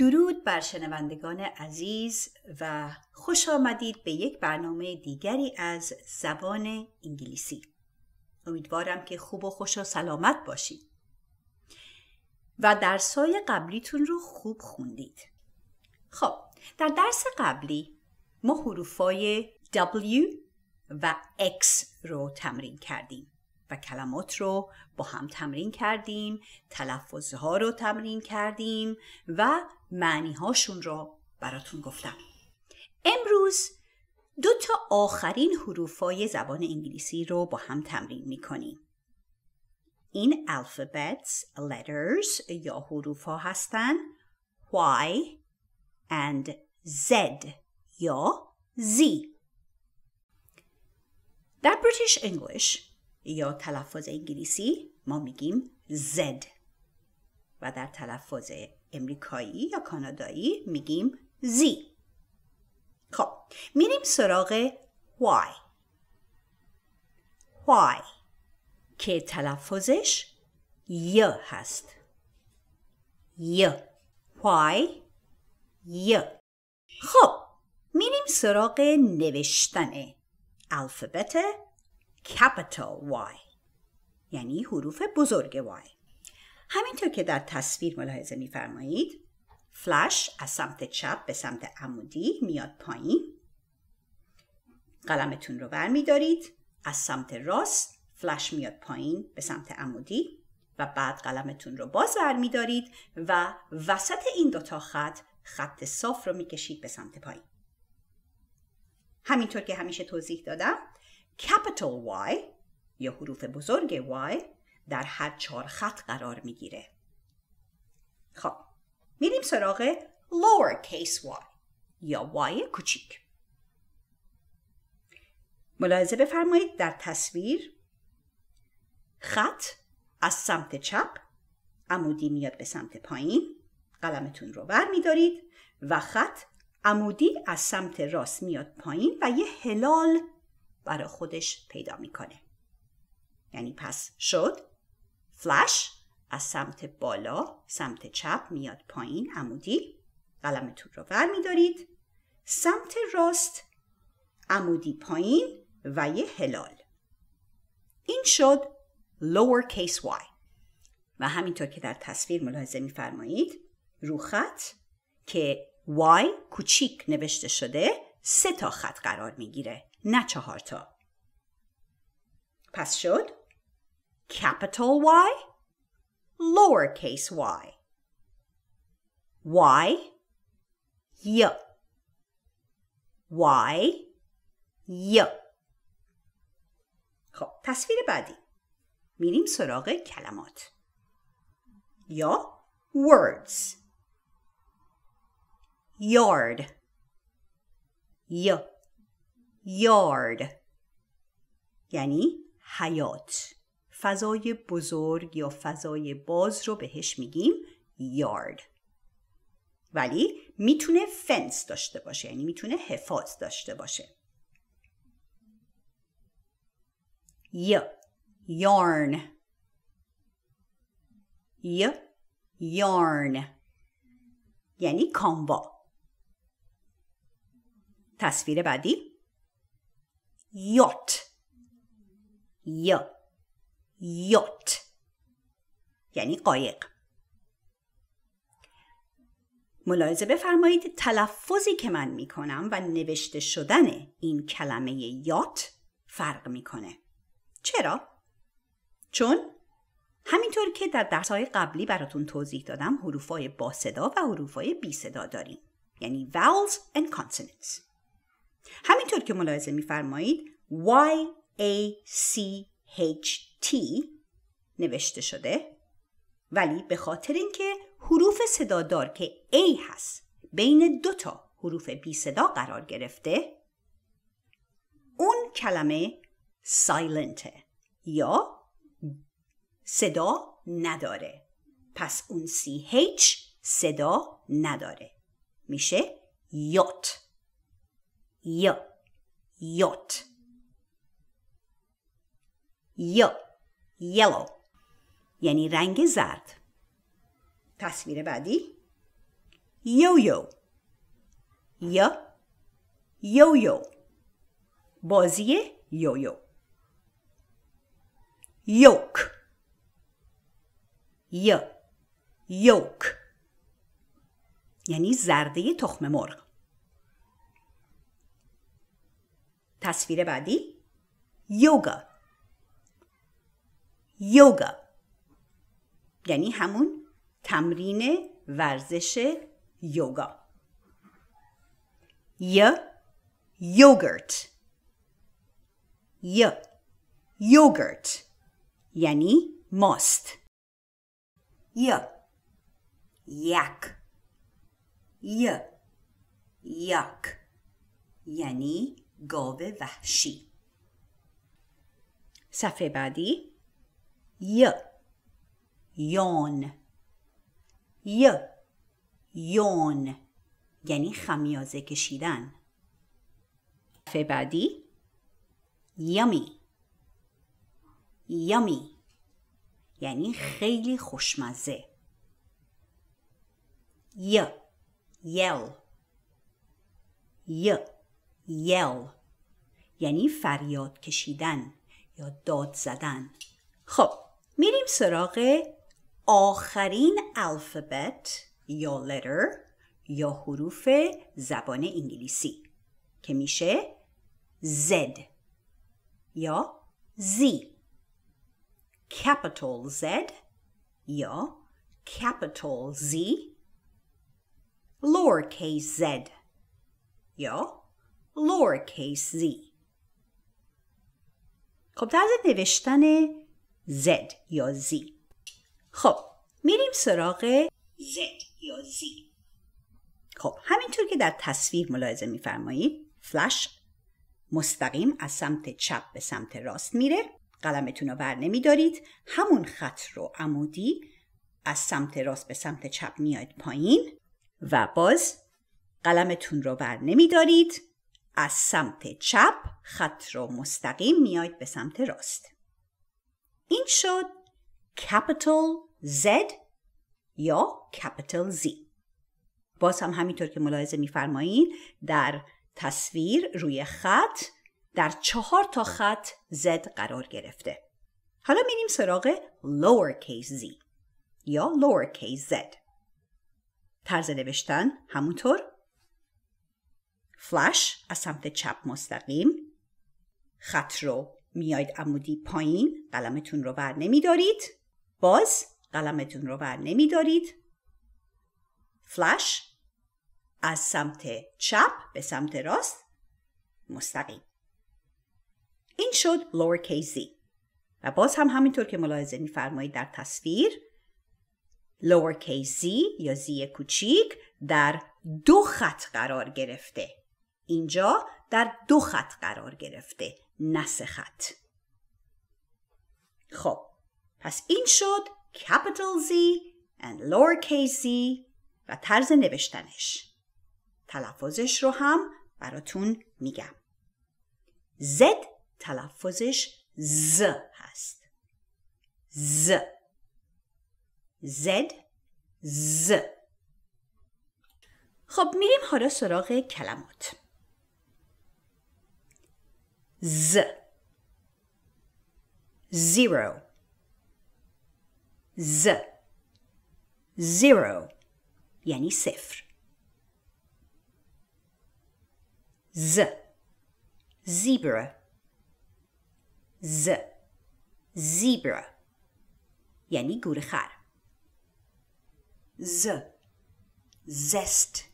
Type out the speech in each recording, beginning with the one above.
درود بر شنوندگان عزیز و خوش آمدید به یک برنامه دیگری از زبان انگلیسی امیدوارم که خوب و خوش و سلامت باشید و درسای قبلیتون رو خوب خوندید خب در درس قبلی ما حروفای W و X رو تمرین کردیم و کلمات رو با هم تمرین کردیم تلفظها ها رو تمرین کردیم و معنی هاشون رو براتون گفتم امروز دو تا آخرین های زبان انگلیسی رو با هم تمرین میکنیم این alphabets, letters یا حروف ها هستن Y and Z یا Z در بریتیش English یا تلفظ انگلیسی ما میگیم Z و در تلفظ امریکایی یا کانادایی میگیم Z خب میریم سراغ Y Y که تلفظش ی هست ی Y ی خب میریم سراغ نوشتن الفبت capital Y یعنی حروف بزرگ Y همینطور که در تصویر ملاحظه میفرمایید فلش از سمت چپ به سمت عمودی میاد پایین قلمتون رو برمیدارید از سمت راست فلش میاد پایین به سمت عمودی و بعد قلمتون رو باز برمیدارید و وسط این دوتا خط خط صاف رو میکشید به سمت پایین همینطور که همیشه توضیح دادم capital Y یا حروف بزرگ Y در هر چهار خط قرار میگیره خب میریم سراغ lower case y یا y کوچیک ملاحظه بفرمایید در تصویر خط از سمت چپ عمودی میاد به سمت پایین قلمتون رو بر میدارید و خط عمودی از سمت راست میاد پایین و یه هلال برای خودش پیدا میکنه یعنی پس شد فلش از سمت بالا سمت چپ میاد پایین عمودی قلمتون رو ور دارید سمت راست عمودی پایین و یه هلال این شد lowercase y و همینطور که در تصویر ملاحظه میفرمایید رو خط که y کوچیک نوشته شده سه تا خط قرار میگیره نه چهارتا پس شد capital Y lowercase y Y ی Y ی خب تصویر بعدی میریم سراغ کلمات یا words yard ی یارد یعنی حیات فضای بزرگ یا فضای باز رو بهش میگیم یارد ولی میتونه فنس داشته باشه یعنی میتونه حفاظ داشته باشه ی یارن ی یارن یعنی کاموا تصویر بعدی یوت، یا یات یعنی قایق ملاحظه بفرمایید تلفظی که من کنم و نوشته شدن این کلمه یات فرق میکنه چرا؟ چون همینطور که در درسهای قبلی براتون توضیح دادم حروفای با صدا و حروفای بی صدا داریم یعنی vowels and consonants همینطور که ملاحظه میفرمایید Y A C H T نوشته شده ولی به خاطر اینکه حروف صدادار که A هست بین دو تا حروف بی صدا قرار گرفته اون کلمه سایلنته یا صدا نداره پس اون سی صدا نداره میشه یوت y یوت y yellow یعنی رنگ زرد تصویر بعدی یو یو یا یو یو بازی یو یو یوک یا یوک یعنی زرده تخم مرغ تصویر بعدی یوگا یوگا یعنی همون تمرین ورزش یوگا ی یوگرت ی یوگرت یعنی ماست ی یک ی یک یعنی گاو وحشی صفحه بعدی ی یون ی یون یعنی خمیازه کشیدن صفحه بعدی یمی یمی یعنی خیلی خوشمزه ی یل ی yell یعنی فریاد کشیدن یا داد زدن خب میریم سراغ آخرین الفبت یا لتر یا حروف زبان انگلیسی که میشه Z یا Z capital Z یا capital Z lowercase z یا lowercase z خب طرز نوشتن z یا z خب میریم سراغ z یا z خب همینطور که در تصویر ملاحظه میفرمایید فلش مستقیم از سمت چپ به سمت راست میره قلمتون رو بر نمیدارید همون خط رو عمودی از سمت راست به سمت چپ میاد پایین و باز قلمتون رو بر نمیدارید از سمت چپ خط رو مستقیم میاید به سمت راست این شد capital Z یا capital Z باز هم همینطور که ملاحظه میفرمایید در تصویر روی خط در چهار تا خط Z قرار گرفته حالا میریم سراغ lowercase z یا lowercase z طرز نوشتن همونطور فلش از سمت چپ مستقیم خط رو میاید عمودی پایین قلمتون رو بر دارید، باز قلمتون رو بر دارید، فلش از سمت چپ به سمت راست مستقیم این شد lowercase z e. و باز هم همینطور که ملاحظه میفرمایید در تصویر lowercase e z یا زی کوچیک در دو خط قرار گرفته اینجا در دو خط قرار گرفته نه خط خب پس این شد capital Z and lowercase z و طرز نوشتنش تلفظش رو هم براتون میگم Z تلفظش ز هست ز Z ز خب میریم حالا سراغ کلمات Z. Zero. Z. Zero. یعنی صفر. Z. Zebra. Z. Zebra. یعنی گور خر. Z. Zest.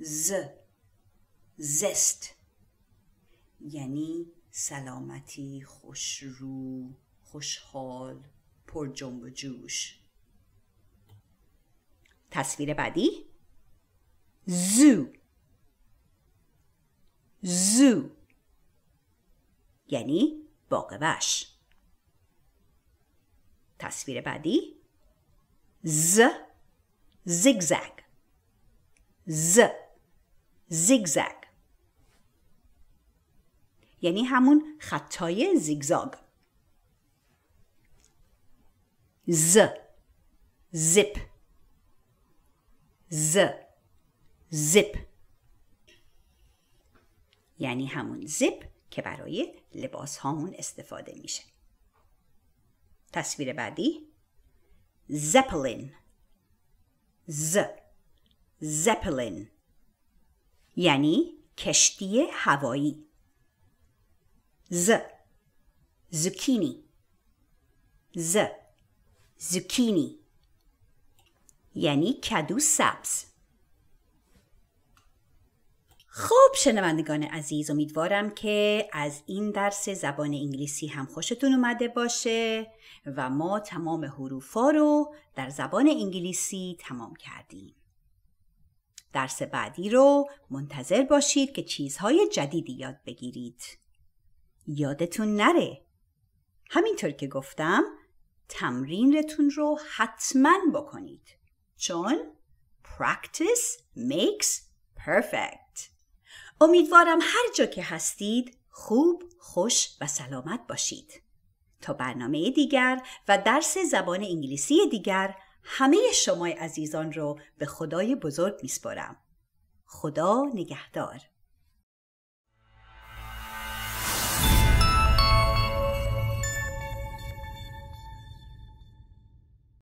Z. Zest. یعنی سلامتی خوشرو خوشحال پر جنب و جوش تصویر بعدی زو زو یعنی باغ تصویر بعدی ز زگزگ ز زیگزگ یعنی همون خطای زیگزاگ ز زیپ ز زیپ یعنی همون زیپ که برای لباس هامون استفاده میشه تصویر بعدی زپلین ز زپلین یعنی کشتی هوایی ز zucchini ز zucchini یعنی کدو سبز خب شنوندگان عزیز امیدوارم که از این درس زبان انگلیسی هم خوشتون اومده باشه و ما تمام حروفا رو در زبان انگلیسی تمام کردیم درس بعدی رو منتظر باشید که چیزهای جدیدی یاد بگیرید یادتون نره همینطور که گفتم تمرینتون رو حتما بکنید چون practice makes perfect امیدوارم هر جا که هستید خوب، خوش و سلامت باشید تا برنامه دیگر و درس زبان انگلیسی دیگر همه شما عزیزان رو به خدای بزرگ میسپارم خدا نگهدار